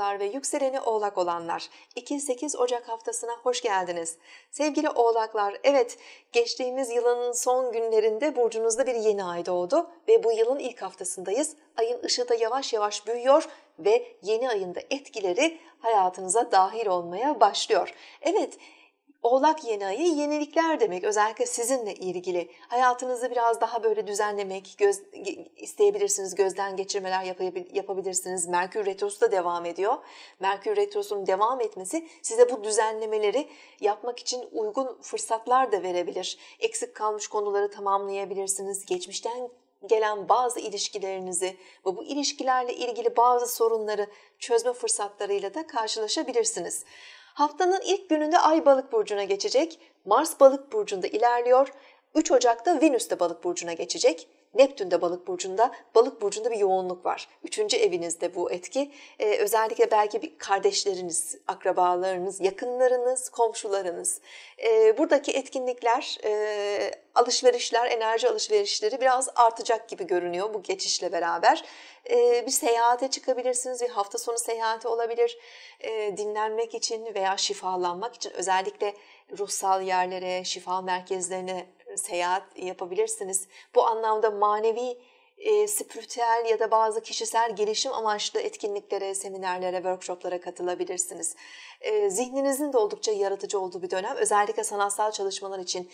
oğlaklar ve yükseleni oğlak olanlar 2-8 Ocak haftasına hoş geldiniz. Sevgili oğlaklar evet geçtiğimiz yılın son günlerinde burcunuzda bir yeni ay doğdu ve bu yılın ilk haftasındayız. Ayın ışığı da yavaş yavaş büyüyor ve yeni ayında etkileri hayatınıza dahil olmaya başlıyor. Evet Oğlak yeni ayı yenilikler demek. Özellikle sizinle ilgili. Hayatınızı biraz daha böyle düzenlemek göz, isteyebilirsiniz. Gözden geçirmeler yapabilirsiniz. Merkür Retrosu da devam ediyor. Merkür Retrosu'nun devam etmesi size bu düzenlemeleri yapmak için uygun fırsatlar da verebilir. Eksik kalmış konuları tamamlayabilirsiniz. Geçmişten gelen bazı ilişkilerinizi ve bu ilişkilerle ilgili bazı sorunları çözme fırsatlarıyla da karşılaşabilirsiniz. Haftanın ilk gününde Ay Balık burcuna geçecek, Mars Balık burcunda ilerliyor 3 Ocak'ta Venüs de Balık burcuna geçecek. Neptün de balık burcunda, balık burcunda bir yoğunluk var. Üçüncü evinizde bu etki. Ee, özellikle belki bir kardeşleriniz, akrabalarınız, yakınlarınız, komşularınız. Ee, buradaki etkinlikler, e, alışverişler, enerji alışverişleri biraz artacak gibi görünüyor bu geçişle beraber. Ee, bir seyahate çıkabilirsiniz, bir hafta sonu seyahati olabilir. Ee, dinlenmek için veya şifalanmak için özellikle ruhsal yerlere, şifa merkezlerine seyahat yapabilirsiniz. Bu anlamda manevi, e, spiritüel ya da bazı kişisel gelişim amaçlı etkinliklere, seminerlere, workshoplara katılabilirsiniz. E, zihninizin de oldukça yaratıcı olduğu bir dönem. Özellikle sanatsal çalışmalar için,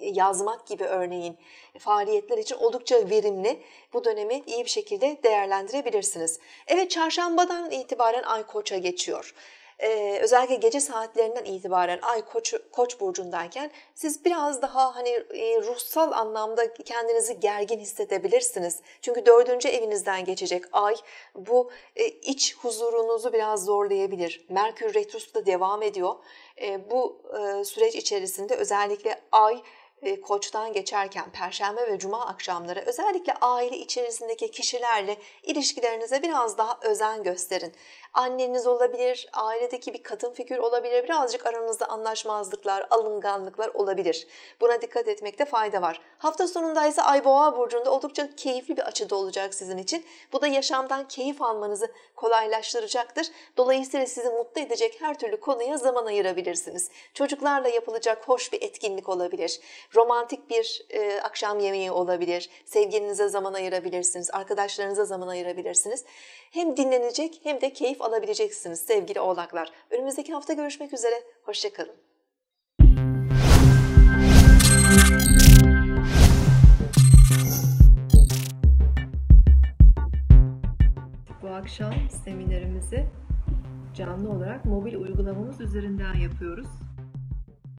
yazmak gibi örneğin e, faaliyetler için oldukça verimli. Bu dönemi iyi bir şekilde değerlendirebilirsiniz. Evet, çarşambadan itibaren Ay Koç'a geçiyor e, özellikle gece saatlerinden itibaren ay koç, koç burcundayken siz biraz daha hani e, ruhsal anlamda kendinizi gergin hissedebilirsiniz. Çünkü dördüncü evinizden geçecek ay bu e, iç huzurunuzu biraz zorlayabilir. Merkür Retrosu da devam ediyor. E, bu e, süreç içerisinde özellikle ay e, koç'tan geçerken perşembe ve cuma akşamları özellikle aile içerisindeki kişilerle ilişkilerinize biraz daha özen gösterin. Anneniz olabilir, ailedeki bir kadın figür olabilir, birazcık aranızda anlaşmazlıklar, alınganlıklar olabilir. Buna dikkat etmekte fayda var. Hafta sonunda ise Ay Boğa burcunda oldukça keyifli bir açıda olacak sizin için. Bu da yaşamdan keyif almanızı kolaylaştıracaktır. Dolayısıyla sizi mutlu edecek her türlü konuya zaman ayırabilirsiniz. Çocuklarla yapılacak hoş bir etkinlik olabilir romantik bir e, akşam yemeği olabilir. Sevgilinize zaman ayırabilirsiniz, arkadaşlarınıza zaman ayırabilirsiniz. Hem dinlenecek hem de keyif alabileceksiniz sevgili oğlaklar. Önümüzdeki hafta görüşmek üzere, hoşçakalın. Bu akşam seminerimizi canlı olarak mobil uygulamamız üzerinden yapıyoruz.